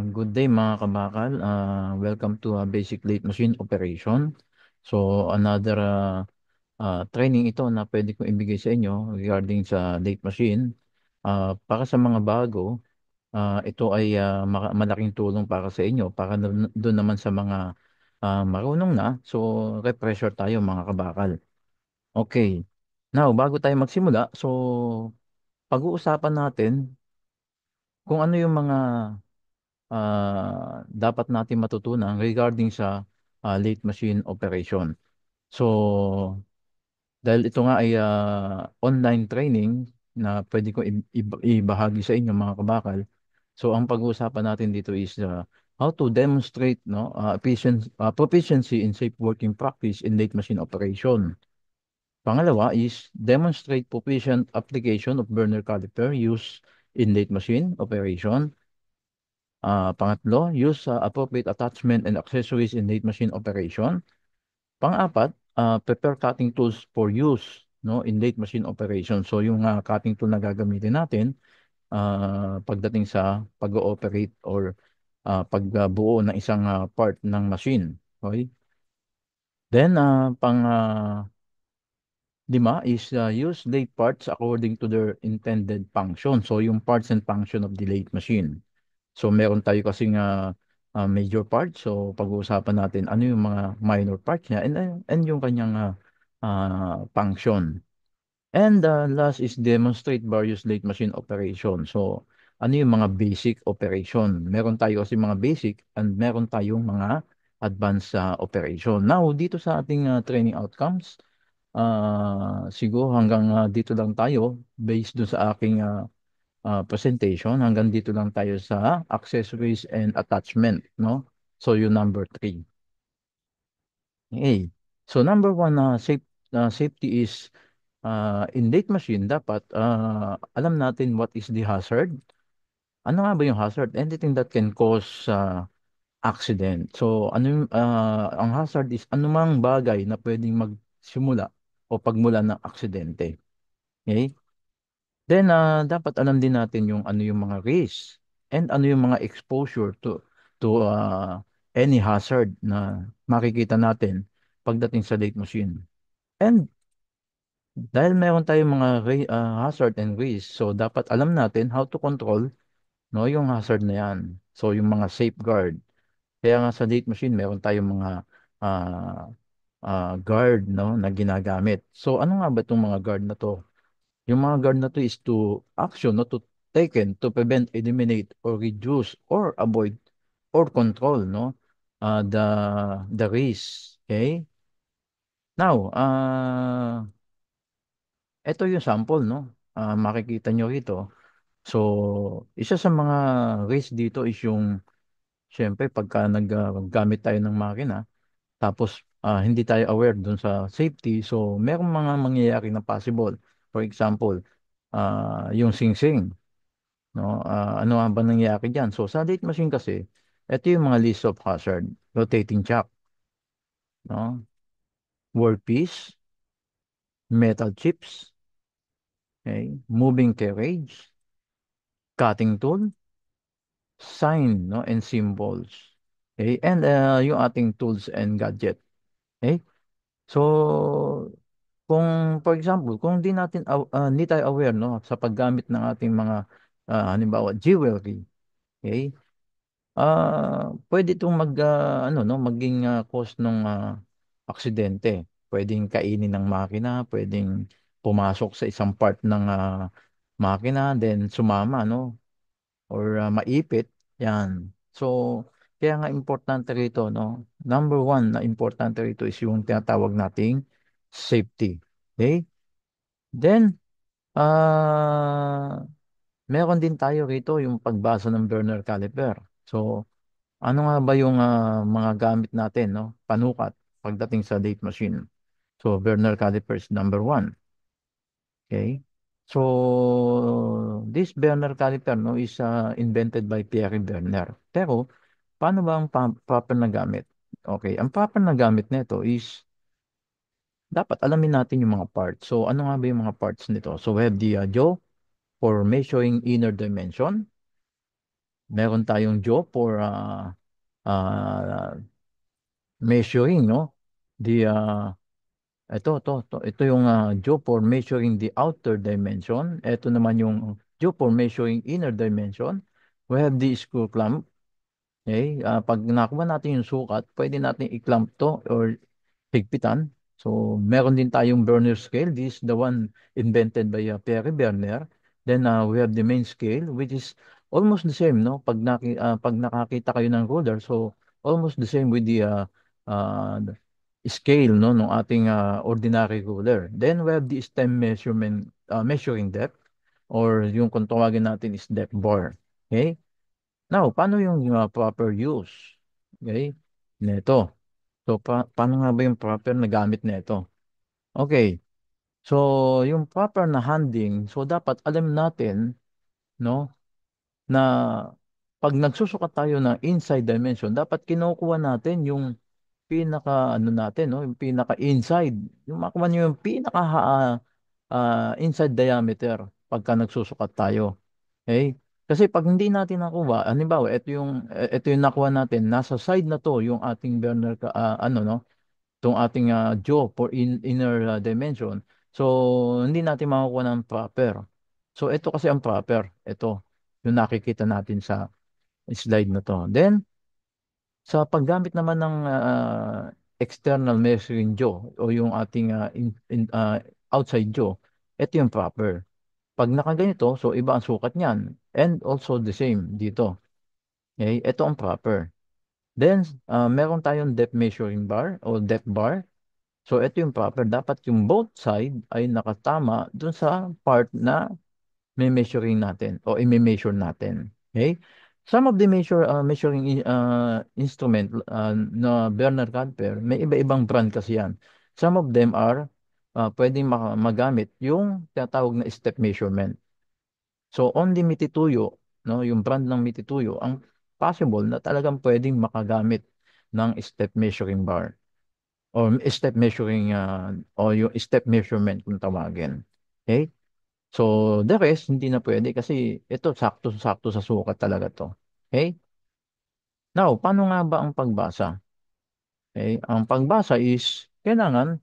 Ah, good day mga kabakal. Uh, ah, welcome to uh, Basic Late Machine Operation. So another uh, uh, training ito na pwede kong ibigay sa inyo regarding sa late machine. Uh, para sa mga bago, uh, ito ay uh, malaking tulong para sa inyo. Para doon naman sa mga uh, marunong na, so refresher tayo mga kabakal. Okay. Now, bago tayo magsimula, so pag-uusapan natin kung ano yung mga uh, dapat natin matutunan regarding sa uh, late machine operation. So, dahil ito nga ay uh, online training na pwede ko ibahagi sa inyo mga kabakal. So, ang pag-uusapan natin dito is uh, how to demonstrate no uh, efficiency, uh, proficiency in safe working practice in late machine operation. Pangalawa is demonstrate proficient application of burner caliper use in late machine operation. Uh, pangatlo, use uh, appropriate attachment and accessories in late machine operation. Pang-apat, uh, prepare cutting tools for use no in late machine operation. So yung uh, cutting tool na gagamitin natin uh, pagdating sa pag-ooperate or uh, pagbuo ng isang uh, part ng machine. Okay? Then uh, pang uh, lima is uh, use late parts according to their intended function. So yung parts and function of the late machine. So meron tayo kasing uh, uh, major part. So pag-uusapan natin ano yung mga minor parts niya and, and yung kanyang uh, uh, function. And uh, last is demonstrate various late machine operation. So ano yung mga basic operation? Meron tayo kasi mga basic and meron tayong mga advanced uh, operation. Now, dito sa ating uh, training outcomes, uh, siguro hanggang uh, dito lang tayo based dun sa aking uh, uh, presentation. Hanggang dito lang tayo sa accessories and attachment, no? So yung number 3. Okay. So number 1 na uh, safe, uh, safety is uh, ah, in date machine dapat uh, alam natin what is the hazard. Ano nga ba yung hazard? Anything that can cause uh, accident. So ano uh, ang hazard is anumang bagay na pwedeng magsimula o pagmula ng aksidente. Okay? Then, ah, dapat alam din natin yung ano yung mga risks and ano yung mga exposure to to ah, any hazard na makikita natin pagdating sa date machine. And dahil meron tayong mga ri- ah, hazard and risk, so dapat alam natin how to control no yung hazard na yan. So yung mga safeguard. Kaya nga sa date machine meron tayong mga ah, ah, guard no na ginagamit. So ano nga ba itong mga guard na to? Yung mga guard na to is to action, no? to taken to prevent, eliminate, or reduce, or avoid, or control, no? Uh, the, the risk, okay? Now, uh, ah, ito yung sample, no? Uh, makikita nyo rito. So, isa sa mga risk dito is yung, syempre, pagka naggamit uh, tayo ng makina, tapos uh, hindi tayo aware dun sa safety, so merong mga mangyayari na possible. For example, uh, yung singsing. -sing. No, uh, ano ba nangyayari diyan? So sa date machine kasi, ito yung mga list of hazard, rotating chuck. No? World piece, metal chips, okay, moving carriage, cutting tool, sign no and symbols. Okay? And uh, yung ating tools and gadget. Okay? So kung for example, kung hindi natin aw- ah, tayo aware no sa paggamit ng ating mga ah, halimbawa jewelry, okay? Ah, pwede itong mag ah, ano no, maging ah, cause ng ah, aksidente. Pwedeng kainin ng makina, pwedeng pumasok sa isang part ng ah, makina then sumama no or ah, maipit. Yan. So, kaya nga importante rito, no? Number one na importante rito is yung tinatawag nating safety. Okay? Then, uh, meron din tayo rito yung pagbasa ng burner caliper. So, ano nga ba yung uh, mga gamit natin, no? Panukat pagdating sa date machine. So, burner caliper is number one. Okay? So, this burner caliper no, is uh, invented by Pierre Berner. Pero, paano ba ang pa proper na gamit? Okay, ang proper na gamit nito is dapat alamin natin yung mga parts. So, ano nga ba yung mga parts nito? So, we have the uh, jaw for measuring inner dimension. Meron tayong jaw for uh, uh, measuring, no? The, uh, ito, ito, ito, ito yung uh, jaw for measuring the outer dimension. Ito naman yung jaw for measuring inner dimension. We have the screw clamp. Okay? Uh, pag nakuha natin yung sukat, pwede natin i-clamp to or higpitan So, meron din tayong Berner scale. This is the one invented by uh, Pierre Berner. Then uh, we have the main scale which is almost the same, no? Pag, naki, uh, pag nakakita kayo ng ruler, so almost the same with the uh, uh, scale no ng ating uh, ordinary ruler. Then we have the stem measurement uh, measuring depth or yung kung tawagin natin is depth bar. Okay? Now, paano yung uh, proper use? Okay? Neto. So, pa paano nga ba yung proper na gamit na ito? Okay. So, yung proper na handling, so dapat alam natin, no, na pag nagsusukat tayo ng inside dimension, dapat kinukuha natin yung pinaka ano natin no yung pinaka inside yung makuha niyo yung pinaka uh, uh, inside diameter pagka nagsusukat tayo okay kasi pag hindi natin nakuha, halimbawa, ito yung ito e-, yung nakuha natin, nasa side na to yung ating burner uh, ah, ano no, tong ating uh, jaw for in, inner uh, dimension. So hindi natin makukuha ng proper. So ito kasi ang proper, ito yung nakikita natin sa slide na to. Then sa paggamit naman ng uh, external measuring jaw o yung ating uh, in, in, uh, outside jaw, ito yung proper. Pag nakaganito, so iba ang sukat niyan. And also the same dito. Okay, ito ang proper. Then, uh, meron tayong depth measuring bar o depth bar. So, ito yung proper. Dapat yung both side ay nakatama dun sa part na may measuring natin o i-measure natin. Okay? Some of the measure, uh, measuring uh, instrument uh, na Bernard Cadper, may iba-ibang brand kasi yan. Some of them are uh, pwedeng magamit yung tinatawag na step measurement. So only mitituyo, no, yung brand ng mitituyo ang possible na talagang pwedeng makagamit ng step measuring bar or step measuring uh, ah, or yung step measurement kung tawagin. Okay? So the rest hindi na pwede kasi ito sakto-sakto sa sukat talaga to. Okay? Now, paano nga ba ang pagbasa? Okay? Ang pagbasa is kailangan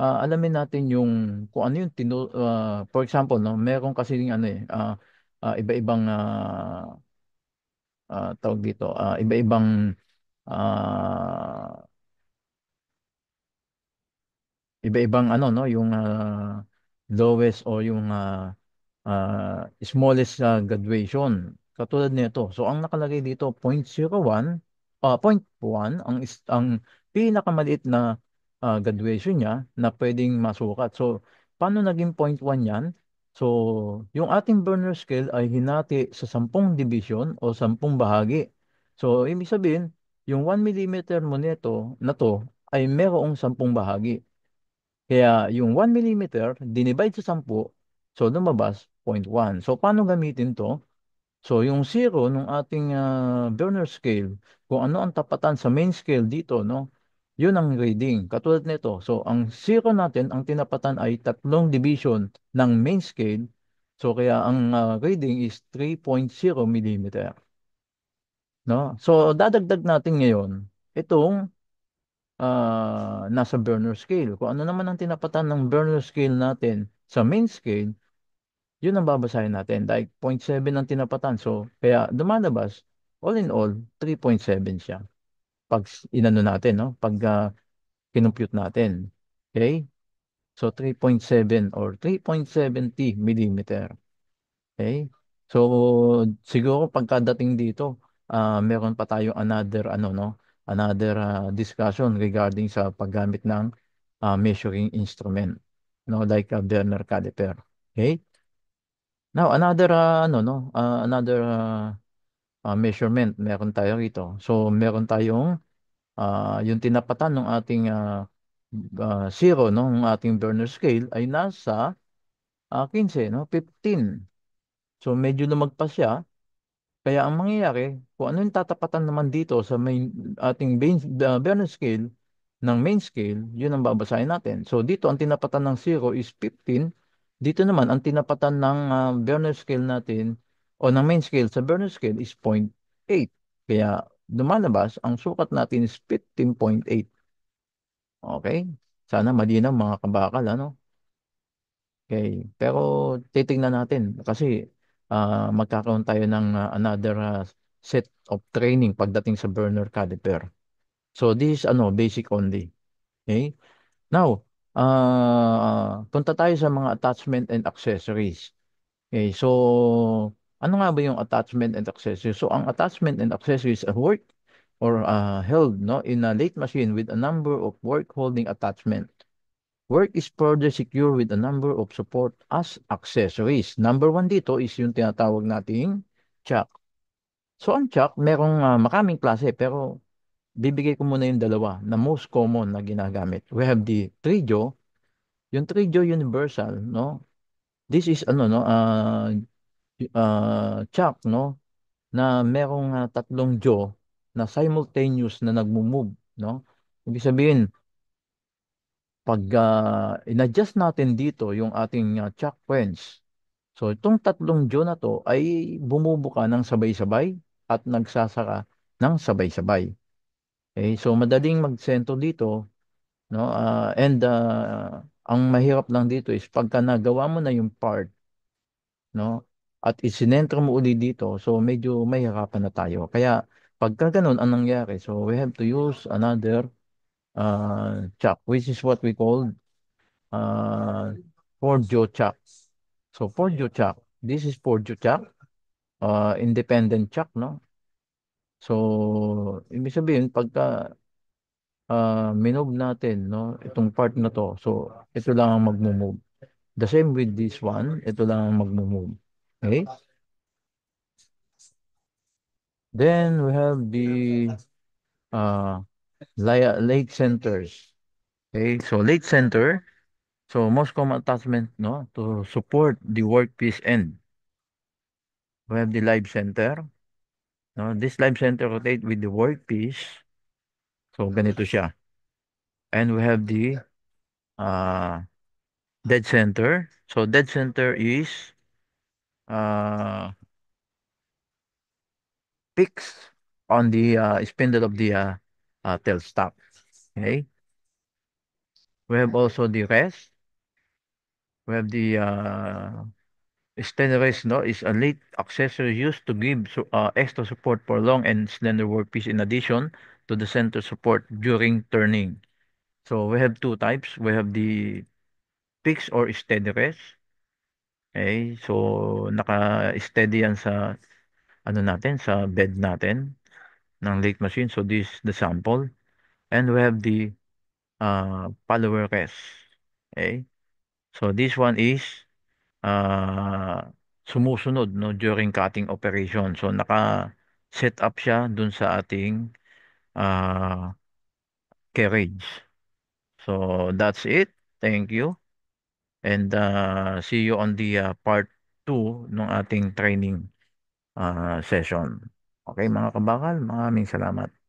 ah, alamin natin yung kung ano yung tinu ah, for example no meron kasi ding ano eh ah, ah, iba-ibang ah, ah, tawag dito ah, iba-ibang ah, iba-ibang ano no yung ah, lowest or yung ah, ah, smallest ah, graduation katulad nito so ang nakalagay dito 0.01 ah, 0.1 ang ang pinakamaliit na uh, graduation niya na pwedeng masukat. So, paano naging point 1 yan? So, yung ating burner scale ay hinati sa 10 division o 10 bahagi. So, ibig sabihin, yung 1 mm mo neto, na to ay merong 10 bahagi. Kaya yung 1 mm dinivide sa 10, so lumabas 0.1. So, paano gamitin to? So, yung 0 ng ating uh, burner scale, kung ano ang tapatan sa main scale dito, no? Yun ang reading. Katulad nito. So, ang zero natin, ang tinapatan ay tatlong division ng main scale. So, kaya ang uh, ah, grading is 3.0 mm. No? So, dadagdag natin ngayon itong uh, nasa burner scale. Kung ano naman ang tinapatan ng burner scale natin sa main scale, yun ang babasahin natin. Like 0.7 ang tinapatan. So, kaya dumalabas, all in all, 3.7 siya pag inano natin, no? Pag uh, ah, kinompute natin. Okay? So 3.7 or 3.70 millimeter. Okay? So siguro pagkadating dito, uh, meron pa tayo another ano no, another uh, discussion regarding sa paggamit ng uh, measuring instrument, no, like a Berner caliper. Okay? Now another uh, ano no, uh, another uh, uh, measurement meron tayo rito. So meron tayong uh, yung tinapatan ng ating uh, uh, zero no ng ating Berner scale ay nasa uh, 15 no 15. So medyo lumagpas siya. Kaya ang mangyayari, kung ano yung tatapatan naman dito sa main, ating main, uh, Berner scale ng main scale, yun ang babasahin natin. So dito ang tinapatan ng zero is 15. Dito naman ang tinapatan ng uh, Berner scale natin o ng main scale sa Bernoulli scale is 0.8. Kaya dumalabas ang sukat natin is 15.8. Okay? Sana mali na mga kabakal, ano? Okay. Pero titingnan natin kasi uh, magkakaroon tayo ng uh, another uh, set of training pagdating sa burner caliper. So this is ano, basic only. Okay? Now, uh, punta tayo sa mga attachment and accessories. Okay, so ano nga ba yung attachment and accessories? So ang attachment and accessories are work or uh, held no in a late machine with a number of work holding attachment. Work is further secure with a number of support as accessories. Number one dito is yung tinatawag nating chuck. So ang chuck, merong uh, maraming klase pero bibigay ko muna yung dalawa na most common na ginagamit. We have the trio. Yung trio universal, no? This is ano no, uh, uh, ah, chak, no? Na merong uh, tatlong jaw na simultaneous na nagmo-move, no? Ibig sabihin, pag uh, inadjust natin dito yung ating uh, chuck wrench, so itong tatlong jaw na to ay bumubuka ng sabay-sabay at nagsasara ng sabay-sabay. Okay, so madaling magsento dito, no? Uh, and uh, ang mahirap lang dito is pagka nagawa mo na yung part, no? at isinentro mo uli dito, so medyo may harapan na tayo. Kaya pagka ganun, ang nangyari? So we have to use another uh, ah, chuck, which is what we call uh, ah, Forgio chuck. So Forgio chuck, this is Forgio chuck, uh, ah, independent chuck, no? So, ibig sabihin, pagka uh, minob natin, no, itong part na to, so, ito lang ang mag-move. The same with this one, ito lang ang mag-move. Okay. Then we have the uh, late centers. Okay, so late center. So most common attachment no, to support the workpiece end. We have the live center. No, this live center rotate with the workpiece. So ganito siya. And we have the uh, dead center. So dead center is uh, picks on the uh, spindle of the uh, uh, tailstock. Okay. We have also the rest. We have the uh, stand rest. No, is a lead accessory used to give so, uh, extra support for long and slender workpiece in addition to the center support during turning. So we have two types. We have the fixed or steady rest Okay, so naka-steady yan sa ano natin, sa bed natin ng lake machine. So this is the sample. And we have the uh, follower rest. Okay? So this one is uh, sumusunod no during cutting operation. So naka set up siya dun sa ating uh, carriage. So that's it. Thank you and uh, see you on the uh, part 2 ng ating training uh, session. Okay mga kabakal, maraming salamat.